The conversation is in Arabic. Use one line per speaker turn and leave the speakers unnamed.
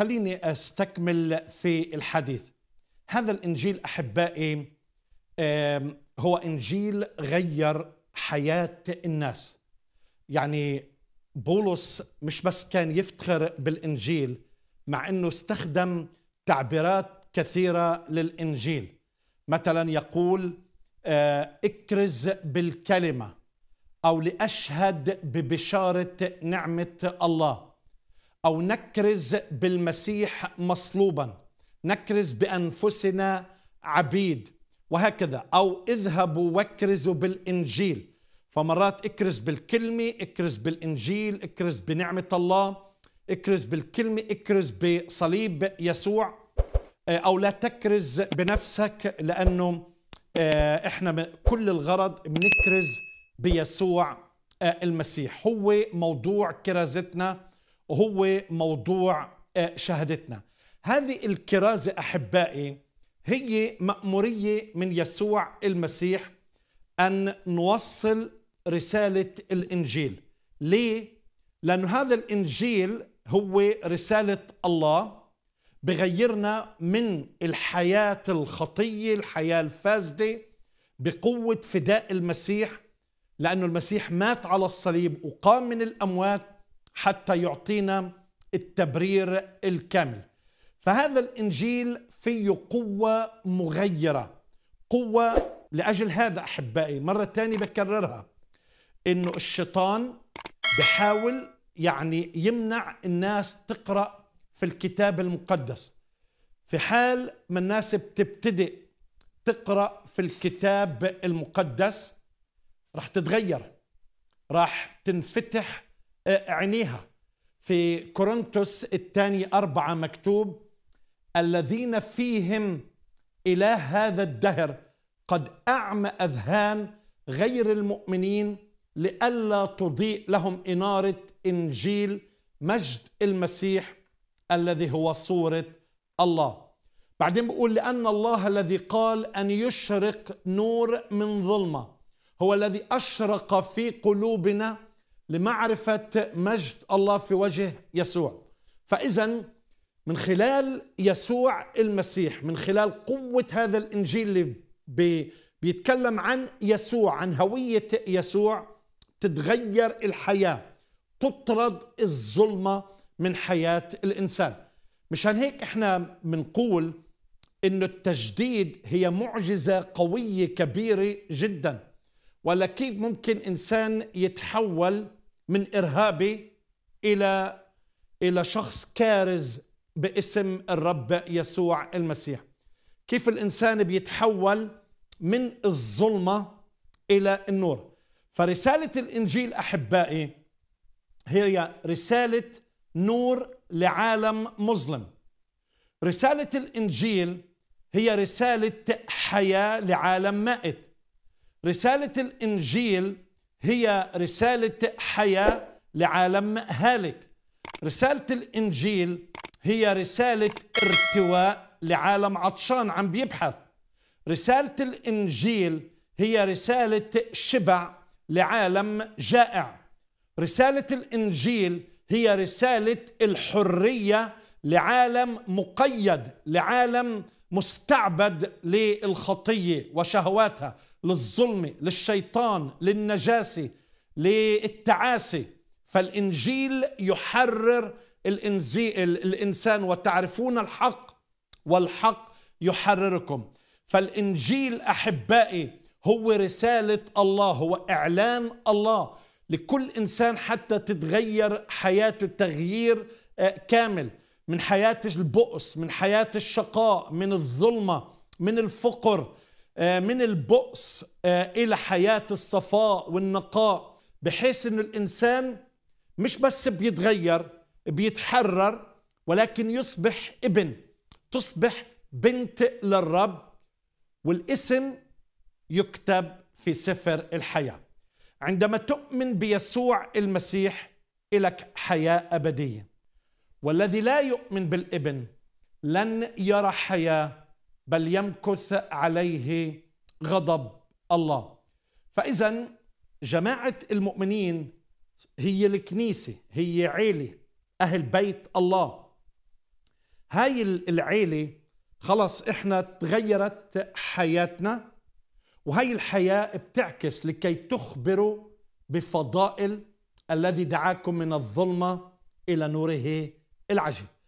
خليني استكمل في الحديث هذا الانجيل احبائي هو انجيل غير حياه الناس يعني بولس مش بس كان يفتخر بالانجيل مع انه استخدم تعبيرات كثيره للانجيل مثلا يقول آه، اكرز بالكلمه او لاشهد ببشاره نعمه الله او نكرز بالمسيح مصلوبا نكرز بانفسنا عبيد وهكذا او اذهبوا واكرزوا بالانجيل فمرات اكرز بالكلمه اكرز بالانجيل اكرز بنعمه الله اكرز بالكلمه اكرز بصليب يسوع آه، او لا تكرز بنفسك لانه آه، احنا كل الغرض بنكرز بيسوع آه، المسيح هو موضوع كرازتنا وهو موضوع آه، شهادتنا هذه الكرازة أحبائي هي مأمورية من يسوع المسيح أن نوصل رسالة الإنجيل ليه؟ لأن هذا الإنجيل هو رسالة الله بغيرنا من الحياة الخطية الحياة الفاسدة بقوة فداء المسيح لأنه المسيح مات على الصليب وقام من الأموات حتى يعطينا التبرير الكامل فهذا الانجيل فيه قوه مغيره قوه لاجل هذا احبائي مره ثانيه بكررها انه الشيطان بحاول يعني يمنع الناس تقرا في الكتاب المقدس في حال ما الناس بتبتدئ تقرا في الكتاب المقدس راح تتغير راح تنفتح عينيها في كورنثوس الثاني أربعة مكتوب الذين فيهم إله هذا الدهر قد أعمى أذهان غير المؤمنين لئلا تضيء لهم إنارة إنجيل مجد المسيح الذي هو صورة الله بعدين بقول لأن الله الذي قال أن يشرق نور من ظلمة هو الذي أشرق في قلوبنا لمعرفة مجد الله في وجه يسوع فإذا من خلال يسوع المسيح من خلال قوة هذا الإنجيل اللي بي بيتكلم عن يسوع عن هوية يسوع تتغير الحياة تطرد الظلمة من حياة الإنسان مشان هيك احنا بنقول انه التجديد هي معجزة قوية كبيرة جدا ولا كيف ممكن إنسان يتحول من إرهابي إلى إلى شخص كارز باسم الرب يسوع المسيح كيف الإنسان بيتحول من الظلمة إلى النور فرسالة الإنجيل أحبائي هي رسالة نور لعالم مظلم رسالة الإنجيل هي رسالة حياة لعالم مائت رسالة الإنجيل هي رسالة حياة لعالم هالك رسالة الإنجيل هي رسالة ارتواء لعالم عطشان عم بيبحث رسالة الإنجيل هي رسالة شبع لعالم جائع رسالة الإنجيل هي رسالة الحرية لعالم مقيد لعالم مستعبد للخطية وشهواتها للظلم للشيطان للنجاسة للتعاسة فالإنجيل يحرر الإنسان وتعرفون الحق والحق يحرركم فالإنجيل أحبائي هو رسالة الله هو إعلان الله لكل إنسان حتى تتغير حياته تغيير آه، كامل من حياة البؤس من حياة الشقاء من الظلمة من الفقر آه، من البؤس آه، الى حياه الصفاء والنقاء بحيث ان الانسان مش بس بيتغير بيتحرر ولكن يصبح ابن تصبح بنت للرب والاسم يكتب في سفر الحياه عندما تؤمن بيسوع المسيح لك حياه ابديه والذي لا يؤمن بالابن لن يرى حياه بل يمكث عليه غضب الله فاذا جماعه المؤمنين هي الكنيسه هي عيله اهل بيت الله هاي العيله خلص احنا تغيرت حياتنا وهي الحياه بتعكس لكي تخبروا بفضائل الذي دعاكم من الظلمه الى نوره العجيب